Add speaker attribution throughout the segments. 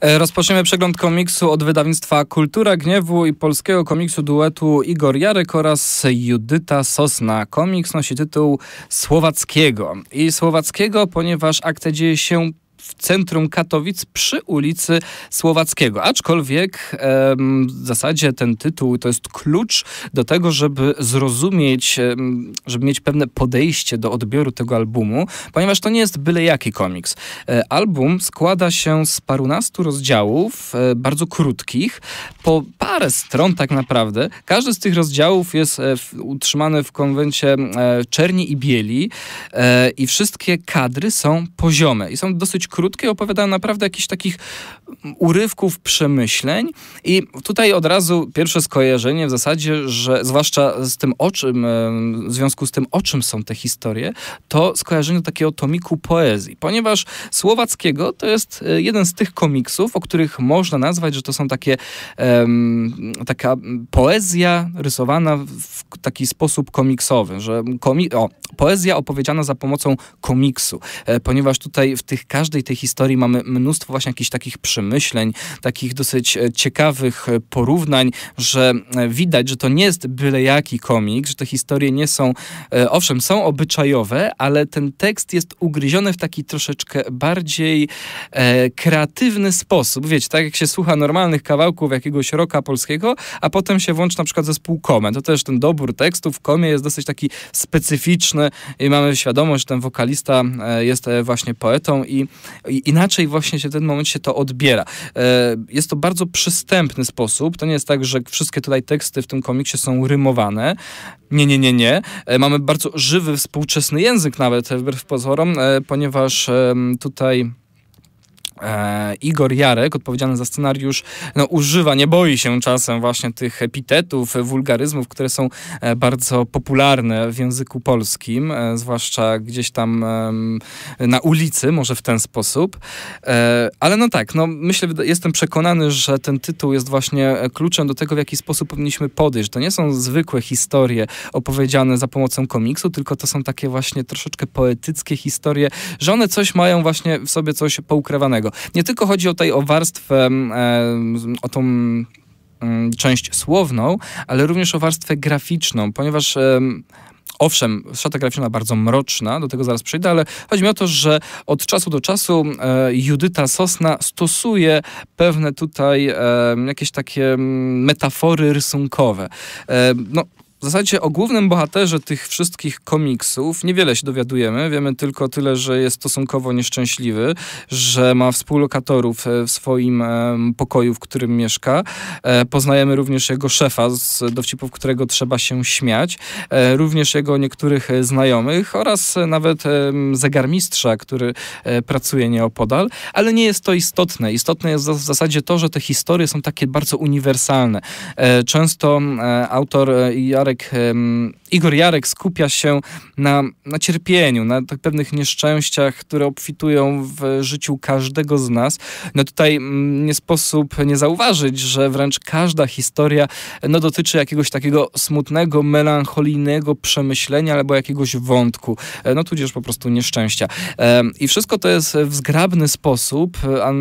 Speaker 1: E, rozpoczniemy przegląd komiksu od wydawnictwa Kultura Gniewu i polskiego komiksu duetu Igor Jarek oraz Judyta Sosna. Komiks nosi tytuł Słowackiego. I Słowackiego, ponieważ akcja dzieje się w centrum Katowic przy ulicy Słowackiego. Aczkolwiek w zasadzie ten tytuł to jest klucz do tego, żeby zrozumieć, żeby mieć pewne podejście do odbioru tego albumu, ponieważ to nie jest byle jaki komiks. E, album składa się z parunastu rozdziałów, e, bardzo krótkich, po parę stron tak naprawdę. Każdy z tych rozdziałów jest e, utrzymany w konwencie czerni i bieli i wszystkie kadry są poziome i są dosyć krótkie, opowiada naprawdę jakichś takich urywków przemyśleń i tutaj od razu pierwsze skojarzenie w zasadzie, że zwłaszcza z tym o czym, e, w związku z tym o czym są te historie, to skojarzenie do takiego tomiku poezji, ponieważ Słowackiego to jest e, jeden z tych komiksów, o których można nazwać, że to są takie um, taka poezja rysowana w taki sposób komiksowy, że komi o, poezja opowiedziana za pomocą komiksu, e, ponieważ tutaj w tych każdych każdej tej historii mamy mnóstwo właśnie jakichś takich przemyśleń, takich dosyć e, ciekawych e, porównań, że e, widać, że to nie jest byle jaki komik, że te historie nie są, owszem, są obyczajowe, ale ten tekst jest ugryziony w taki troszeczkę bardziej e, kreatywny sposób. Wiecie, tak jak się słucha normalnych kawałków jakiegoś roka polskiego, a potem się włączy na przykład zespół Kome. To też ten dobór tekstów w Komie jest dosyć taki specyficzny i mamy świadomość, że ten wokalista jest właśnie poetą i inaczej właśnie się w ten moment się to odbiera. E, jest to bardzo przystępny sposób. To nie jest tak, że wszystkie tutaj teksty w tym komiksie są rymowane. Nie, nie, nie, nie. E, mamy bardzo żywy, współczesny język nawet, wbrew pozorom, e, ponieważ tutaj E, Igor Jarek, odpowiedzialny za scenariusz, no, używa, nie boi się czasem właśnie tych epitetów, wulgaryzmów, które są e, bardzo popularne w języku polskim, e, zwłaszcza gdzieś tam na ulicy, może w ten sposób. E, ale no tak, no, myślę, jestem przekonany, że ten tytuł jest właśnie e, kluczem do tego, w jaki sposób powinniśmy podejść. To nie są zwykłe historie opowiedziane za pomocą komiksu, tylko to są takie właśnie troszeczkę poetyckie historie, że one coś mają właśnie w sobie coś poukrywanego tego. Nie tylko chodzi o tutaj o warstwę, o tą część słowną, ale również o warstwę graficzną, ponieważ Owszem, szata graficzna bardzo mroczna, do tego zaraz przejdę, ale chodzi mi o to, że od czasu do czasu e, Judyta Sosna stosuje pewne tutaj jakieś takie metafory rysunkowe. E, no, zasadzie o głównym bohaterze tych wszystkich komiksów niewiele się dowiadujemy. Wiemy tylko tyle, że jest stosunkowo nieszczęśliwy, że ma współlokatorów e, w swoim e, pokoju, w którym mieszka. E, poznajemy również jego szefa, z dowcipów którego trzeba się śmiać. Również jego niektórych znajomych oraz nawet zegarmistrza, który pracuje nieopodal. Ale nie jest to istotne. Istotne jest w zasadzie to, że te historie są takie bardzo uniwersalne. Często autor Jarek um, Igor Jarek skupia się na, na cierpieniu, na tak pewnych nieszczęściach, które obfitują w życiu każdego z nas. No tutaj mm, nie sposób nie zauważyć, że wręcz każda historia e, no, dotyczy jakiegoś takiego smutnego, melancholijnego przemyślenia albo jakiegoś wątku, e, no tudzież po prostu nieszczęścia. I wszystko to jest w zgrabny sposób e,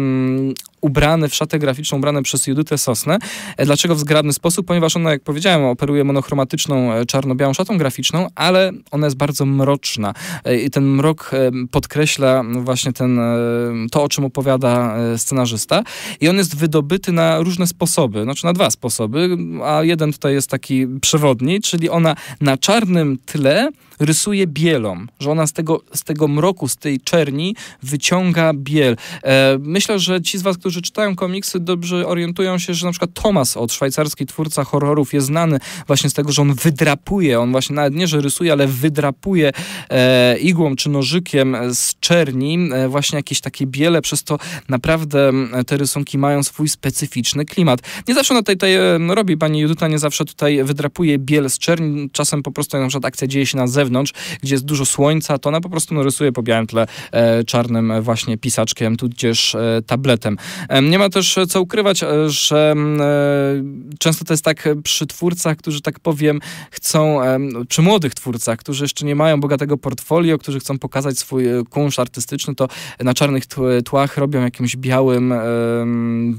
Speaker 1: ubrane w szatę graficzną, ubrane przez Judytę Sosnę. Dlaczego w zgrabny sposób? Ponieważ ona, jak powiedziałem, operuje monochromatyczną czarno-białą planszatą graficzną, ale ona jest bardzo mroczna e, i ten mrok e, podkreśla właśnie ten, e, to, o czym opowiada scenarzysta i on jest wydobyty na różne sposoby, znaczy na dwa sposoby, a jeden tutaj jest taki przewodni, czyli ona na czarnym tle rysuje bielą, że ona z tego, z tego mroku, z tej czerni wyciąga biel. myślę, że ci z was, którzy czytają komiksy, dobrze orientują się, że na przykład Thomas od szwajcarski twórca horrorów jest znany właśnie z tego, że on wydrapuje, on on właśnie nawet nie, że rysuje, ale wydrapuje e, igłą czy nożykiem z czerni e, właśnie jakieś takie biele, przez to naprawdę te rysunki mają swój specyficzny klimat. Nie zawsze ona tutaj, tutaj e, robi pani Judyta, nie zawsze tutaj wydrapuje biel z czerni, czasem po prostu na przykład akcja dzieje się na zewnątrz, gdzie jest dużo słońca, to ona po prostu no, rysuje po białym tle e, czarnym e, właśnie pisaczkiem, tudzież e, tabletem. E, nie ma też co ukrywać, że często to jest tak przy twórcach, którzy tak powiem chcą czy młodych twórcach, którzy jeszcze nie mają bogatego portfolio, którzy chcą pokazać swój e, kunsz artystyczny, to na czarnych tłach robią jakimś białym,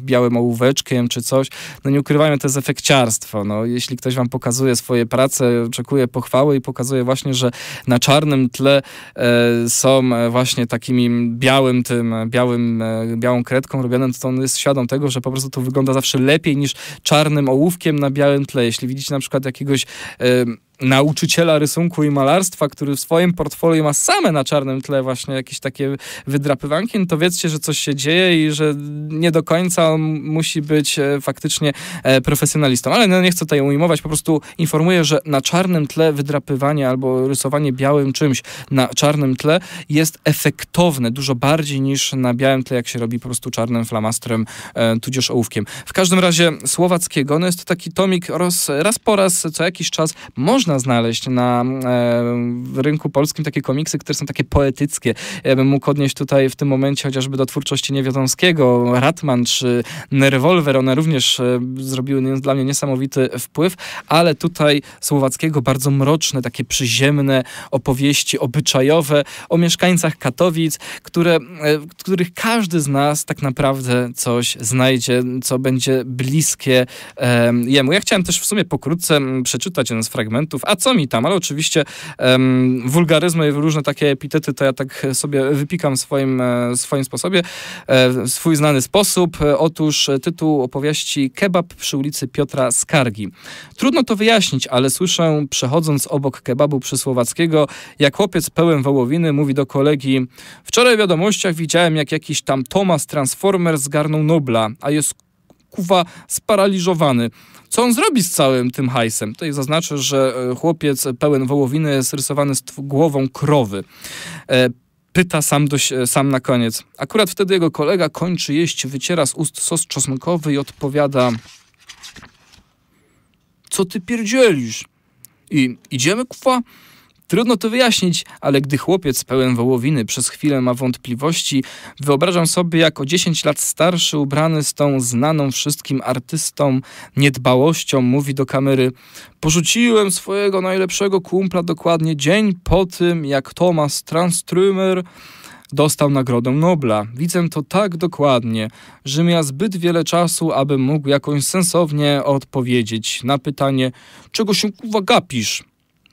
Speaker 1: białym ołóweczkiem czy coś. No nie ukrywają, to jest efekciarstwo. No, jeśli ktoś wam pokazuje swoje prace, oczekuje pochwały i pokazuje właśnie, że na czarnym tle e, są e, właśnie takimi białym tym, białym, białą kredką robionym, to on jest świadom tego, że po prostu to wygląda zawsze lepiej niż czarnym ołówkiem na białym tle. Jeśli widzicie na przykład jakiegoś nauczyciela rysunku i malarstwa, który w swoim portfolio ma same na czarnym tle właśnie jakieś takie wydrapywanki, no to wiedzcie, że coś się dzieje i że nie do końca musi być e, faktycznie e, profesjonalistą. Ale no nie chcę tutaj ujmować, po prostu informuję, że na czarnym tle wydrapywanie albo rysowanie białym czymś na czarnym tle jest efektowne, dużo bardziej niż na białym tle, jak się robi po prostu czarnym flamastrem, e, tudzież ołówkiem. W każdym razie Słowackiego, no jest to taki tomik roz, raz po raz, co jakiś czas można można znaleźć na e, rynku polskim takie komiksy, które są takie poetyckie. Ja bym mógł odnieść tutaj w tym momencie chociażby do twórczości Niewiadomskiego, Ratman czy Nerwolwer, One również e, zrobiły dla mnie niesamowity wpływ, ale tutaj Słowackiego bardzo mroczne, takie przyziemne opowieści obyczajowe o mieszkańcach Katowic, które, e, których każdy z nas tak naprawdę coś znajdzie, co będzie bliskie e, jemu. Ja chciałem też w sumie pokrótce przeczytać jeden z fragmentów a co mi tam? Ale oczywiście um, wulgaryzmy i różne takie epitety to ja tak sobie wypikam w swoim, e, swoim sposobie, e, w swój znany sposób. E, otóż tytuł opowieści Kebab przy ulicy Piotra Skargi. Trudno to wyjaśnić, ale słyszę przechodząc obok kebabu przy Słowackiego, jak chłopiec pełen wołowiny mówi do kolegi Wczoraj w wiadomościach widziałem, jak jakiś tam Thomas Transformer zgarnął Nobla, a jest kuwa sparaliżowany. Co on zrobi z całym tym hajsem? Tutaj zaznaczę, że e, chłopiec pełen wołowiny jest rysowany z głową krowy. E, pyta sam, do, sam na koniec. Akurat wtedy jego kolega kończy jeść, wyciera z ust sos czosnkowy i odpowiada co ty pierdzielisz? I idziemy, kuwa? Trudno to wyjaśnić, ale gdy chłopiec pełen wołowiny przez chwilę ma wątpliwości, wyobrażam sobie jako 10 lat starszy, ubrany z tą znaną wszystkim artystą niedbałością, mówi do kamery: Porzuciłem swojego najlepszego kumpla dokładnie dzień po tym, jak Thomas Tranströmer dostał Nagrodę Nobla. Widzę to tak dokładnie, że miał zbyt wiele czasu, aby mógł jakoś sensownie odpowiedzieć na pytanie, czego się kuwa gapisz?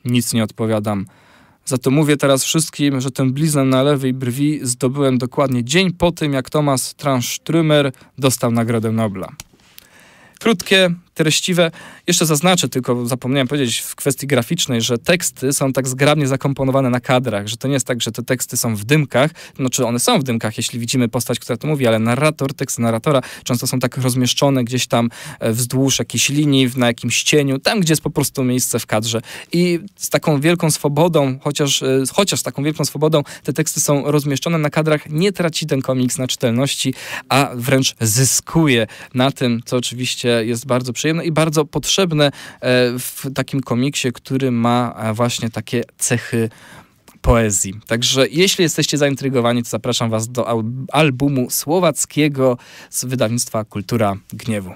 Speaker 1: nic nie odpowiadam. Za to mówię teraz wszystkim, że tę bliznę na lewej brwi zdobyłem dokładnie dzień po tym, jak Thomas Tranströmer dostał Nagrodę Nobla. Krótkie, treściwe. Jeszcze zaznaczę, tylko zapomniałem powiedzieć w kwestii graficznej, że teksty są tak zgrabnie zakomponowane na kadrach, że to nie jest tak, że te teksty są w dymkach, no czy one są w dymkach, jeśli widzimy postać, która to mówi, ale narrator, teksty narratora często są tak rozmieszczone gdzieś tam e, wzdłuż jakiejś linii, na jakimś cieniu, tam, gdzie jest po prostu miejsce w kadrze. I z taką wielką swobodą, chociaż, e, chociaż z taką wielką swobodą te teksty są rozmieszczone na kadrach, nie traci ten komiks na czytelności, a wręcz zyskuje na tym, co oczywiście jest bardzo przyjemne przyjemne i bardzo potrzebne e, w takim komiksie, który ma e, właśnie takie cechy poezji. Także jeśli jesteście zaintrygowani, to zapraszam Was do albumu słowackiego z wydawnictwa Kultura Gniewu.